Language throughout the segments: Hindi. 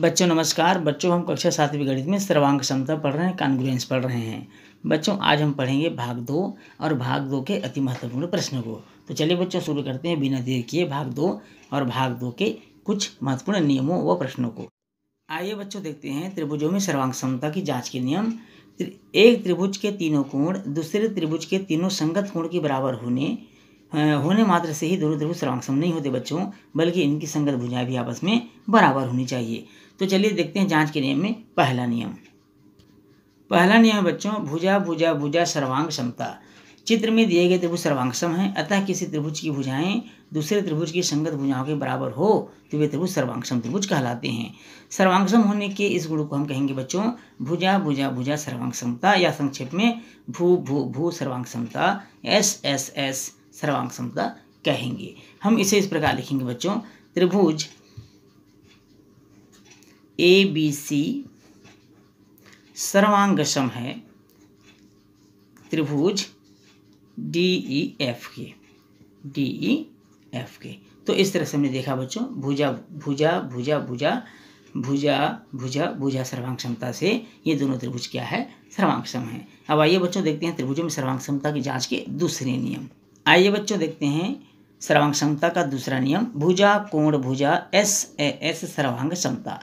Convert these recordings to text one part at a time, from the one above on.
बच्चों नमस्कार बच्चों हम कक्षा सातवीं गणित में सर्वांग क्षमता पढ़ रहे हैं कॉन्ग्रुएंस पढ़ रहे हैं बच्चों आज हम पढ़ेंगे भाग दो और भाग दो के अति महत्वपूर्ण प्रश्न को तो चलिए बच्चों शुरू करते हैं बिना देर किए भाग दो और भाग दो के कुछ महत्वपूर्ण नियमों व प्रश्नों को आइए बच्चों देखते हैं त्रिभुजों में सर्वांग क्षमता की जाँच के नियम एक त्रिभुज के तीनों कोण दूसरे त्रिभुज के तीनों संगत कोण के बराबर होने होने मात्र से ही दोनों त्रिभुज सर्वांगसम नहीं होते बच्चों बल्कि इनकी संगत भुजाएं भी आपस में बराबर होनी चाहिए तो चलिए देखते हैं जांच के नियम में पहला नियम पहला नियम बच्चों भुजा भुजा भुजा सर्वांग समता चित्र में दिए गए त्रिभुज सर्वांगसम है अतः किसी त्रिभुज की भुजाएं दूसरे त्रिभुज की संगत भुजाओं के बराबर हो तो वे त्रिभुज सर्वांगसम त्रिभुज कहलाते हैं सर्वांगसम होने के इस गुण को हम कहेंगे बच्चों भुजा भुजा भुजा सर्वांगसमता या संक्षेप में भू भू भू सर्वांगसमता एस एस एस सर्वांगसमता कहेंगे हम इसे इस प्रकार लिखेंगे बच्चों त्रिभुज ए बी सी सर्वांगसम है त्रिभुज डी ई एफ के डी ई एफ के तो इस तरह से हमने देखा बच्चों भुजा भुजा भुजा भुजा भुजा भुजा भुजा सर्वांग क्षमता से ये दोनों त्रिभुज क्या है सर्वांगसम है अब आइए बच्चों देखते हैं त्रिभुजों में सर्वांग क्षमता की जांच के दूसरे नियम आइए बच्चों देखते हैं सर्वांग क्षमता का दूसरा नियम भुजा कोण भुजा एस ए एस सर्वांग क्षमता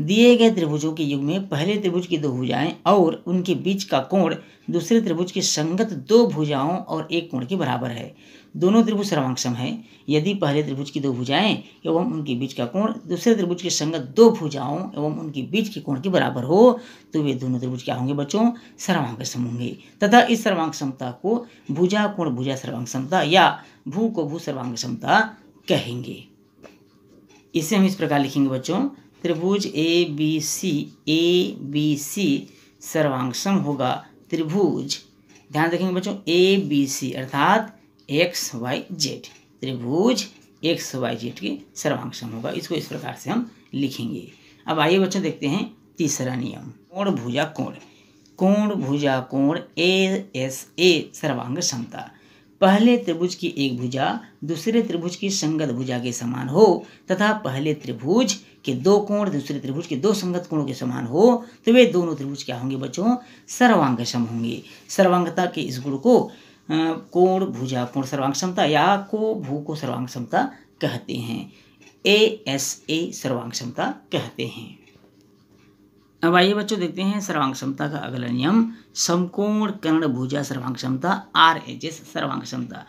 दिए गए त्रिभुजों के युग में पहले त्रिभुज की दो भुजाएं और उनके बीच का कोण दूसरे त्रिभुज के संगत दो भुजाओं और एक कोण के बराबर है दोनों त्रिभुज सर्वांगसम हैं यदि पहले त्रिभुज की दो भुजाएं एवं उनके बीच का कोण दूसरे त्रिभुज के संगत दो भुजाओं एवं उनके बीच के कोण के बराबर हो तो वे दोनों त्रिभुज क्या होंगे बच्चों सर्वांगसम होंगे तथा इस सर्वांग समता को भुजा कोण भुजा सर्वांग समता या भू को भू सर्वांग समता कहेंगे इसे हम इस प्रकार लिखेंगे बच्चों त्रिभुज ए बी सी ए बी सी सर्वांगसम होगा त्रिभुज ध्यान रखेंगे बच्चों ए बी सी अर्थात एक्स वाई जेड त्रिभुज एक्स वाई जेड के सर्वांगसम होगा इसको इस प्रकार से हम लिखेंगे अब आइए बच्चों देखते हैं तीसरा नियम कोण भुजा कोण कोण भुजा कोण ए एस ए सर्वांग समता पहले त्रिभुज की एक भुजा दूसरे त्रिभुज की संगत भुजा के समान हो तथा पहले त्रिभुज के दो कोण दूसरे त्रिभुज के दो संगत कोणों के समान हो तो वे दोनों त्रिभुज क्या होंगे बच्चों सर्वांग सम होंगे सर्वांगता के इस गुण को कोण भुजा कोण सर्वांग समता या को भू को सर्वांग समता कहते हैं ए एस ए सर्वांग समता कहते हैं अब आइए बच्चों देखते हैं सर्वांग क्षमता का अगला नियम समकोण कर्ण भुजा सर्वांग क्षमता आर एच एस सर्वांग क्षमता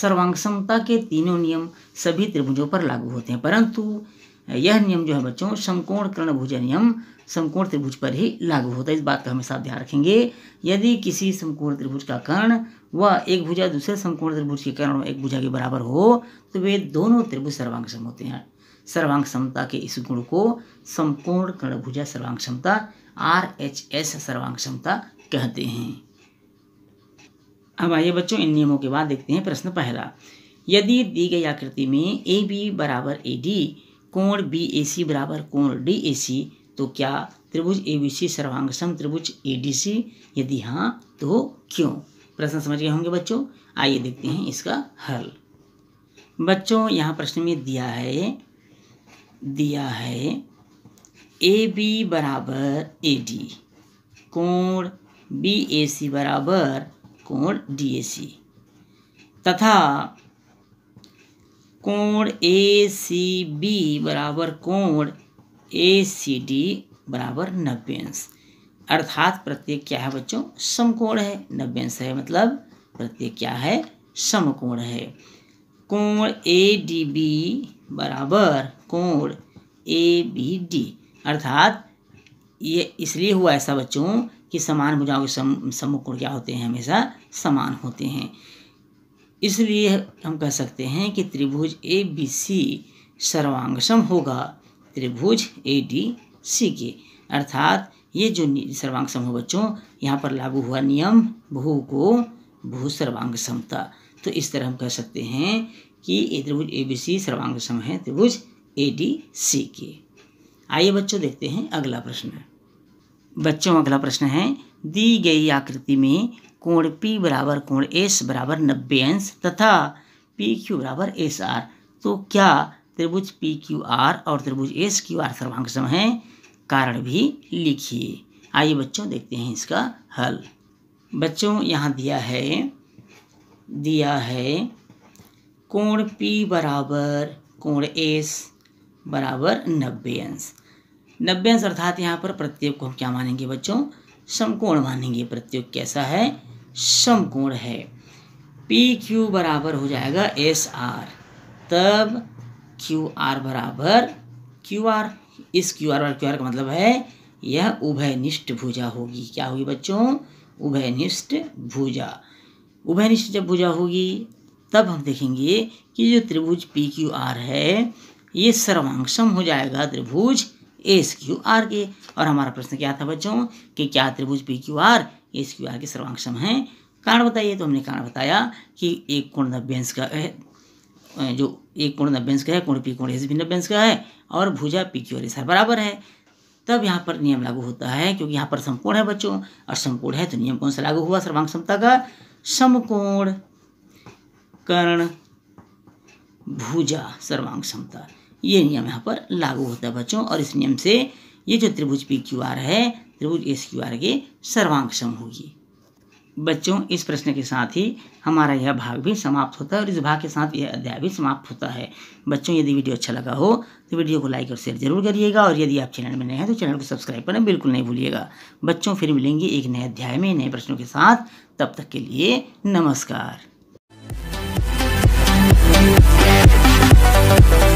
सर्वांग क्षमता के तीनों नियम सभी त्रिभुजों पर लागू होते हैं परंतु यह नियम जो है बच्चों समकोण कर्ण भुजा नियम समकोण त्रिभुज पर ही लागू होता है इस बात का हमेशा ध्यान रखेंगे यदि किसी समकोण त्रिभुज का कर्ण व एक भुजा दूसरे समकोण त्रिभुज के कर्ण एक भुजा के बराबर हो तो वे दोनों त्रिभुज सर्वांगसम होते हैं सर्वांग क्षमता के इस गुण को संपूर्ण कर्णभुजा सर्वांग क्षमता आर एच एस सर्वांग क्षमता कहते हैं अब आइए बच्चों इन नियमों के बाद देखते हैं प्रश्न पहला यदि दी गई आकृति में ए बी बराबर ए डी कोण बी ए सी बराबर कोण डी ए सी तो क्या त्रिभुज ए बी सी सर्वांग सम त्रिभुज ए डी सी यदि हाँ तो क्यों प्रश्न समझ गए होंगे बच्चों आइए देखते हैं इसका हल बच्चों यहाँ प्रश्न में दिया है दिया है ए बी बराबर ए डी कोण बी ए सी बराबर कोण डी ए सी तथा कोण ए सी बी बराबर कोण ए सी डी बराबर नब्बे अंश अर्थात प्रत्येक क्या है बच्चों समकोण है नब्बे अंश है मतलब प्रत्येक क्या है समकोण है कोण ए डी बी बराबर कोण ए बी डी अर्थात ये इसलिए हुआ ऐसा बच्चों कि समान भुजाओं के सम क्या होते हैं हमेशा समान होते हैं इसलिए हम कह सकते हैं कि त्रिभुज ए बी सी सर्वांगसम होगा त्रिभुज ए डी सी के अर्थात ये जो सर्वांग सम हो बच्चों यहाँ पर लागू हुआ नियम भू को भू सर्वांग तो इस तरह हम कह सकते हैं कि ये त्रिभुज ए बी सी सर्वांग सम है त्रिभुज ए डी सी के आइए बच्चों देखते हैं अगला प्रश्न बच्चों अगला प्रश्न है दी गई आकृति में कोण पी बराबर कोण एस बराबर नब्बे अंश तथा पी क्यू बराबर एस आर तो क्या त्रिभुज पी क्यू आर और त्रिभुज एस क्यू आर सर्वांग सम है कारण भी लिखिए आइए बच्चों देखते हैं इसका हल बच्चों यहाँ दिया है दिया है कोण पी बराबर कोण एस बराबर नब्बे अंश नब्बे अंश अर्थात यहाँ पर प्रत्येक को हम क्या मानेंगे बच्चों समकोण मानेंगे प्रत्येक कैसा है समकोण है पी क्यू बराबर हो जाएगा एस आर तब क्यू आर बराबर क्यू आर इस क्यू आर और क्यू आर का मतलब है यह उभयनिष्ठ भुजा होगी क्या होगी बच्चों उभयनिष्ठ भुजा उभयनिष्ठ जब भुजा होगी तब हम देखेंगे कि जो त्रिभुज पी क्यू आर है ये सर्वांगसम हो जाएगा त्रिभुज एस क्यू आर के और हमारा प्रश्न क्या था बच्चों कि क्या त्रिभुज P Q R S Q R के सर्वांगसम हैं कारण बताइए तो हमने कारण बताया कि एक कोण नभ्यंश का है जो एक कोण नभ्यंश का है कोण पी कोण एस भी नभ्यंश का है और भुजा पी क्यू आर एस बराबर है तब यहाँ पर नियम लागू होता है क्योंकि यहाँ पर समकोण है बच्चों और समकोण है तो नियम कौन सा लागू हुआ सर्वांग का समकोण कर्ण भुजा सर्वांग क्षमता ये नियम यहाँ पर लागू होता है बच्चों और इस नियम से ये जो त्रिभुज पी क्यू आर है त्रिभुज एस क्यू आर के सर्वांग सम होगी बच्चों इस प्रश्न के साथ ही हमारा यह भाग भी समाप्त होता है और इस भाग के साथ यह अध्याय भी समाप्त होता है बच्चों यदि वीडियो अच्छा लगा हो तो वीडियो को लाइक और शेयर जरूर करिएगा और यदि आप चैनल में नए हैं तो चैनल को सब्सक्राइब करना बिल्कुल नहीं भूलिएगा बच्चों फिर मिलेंगे एक नए अध्याय में नए प्रश्नों के साथ तब तक के लिए नमस्कार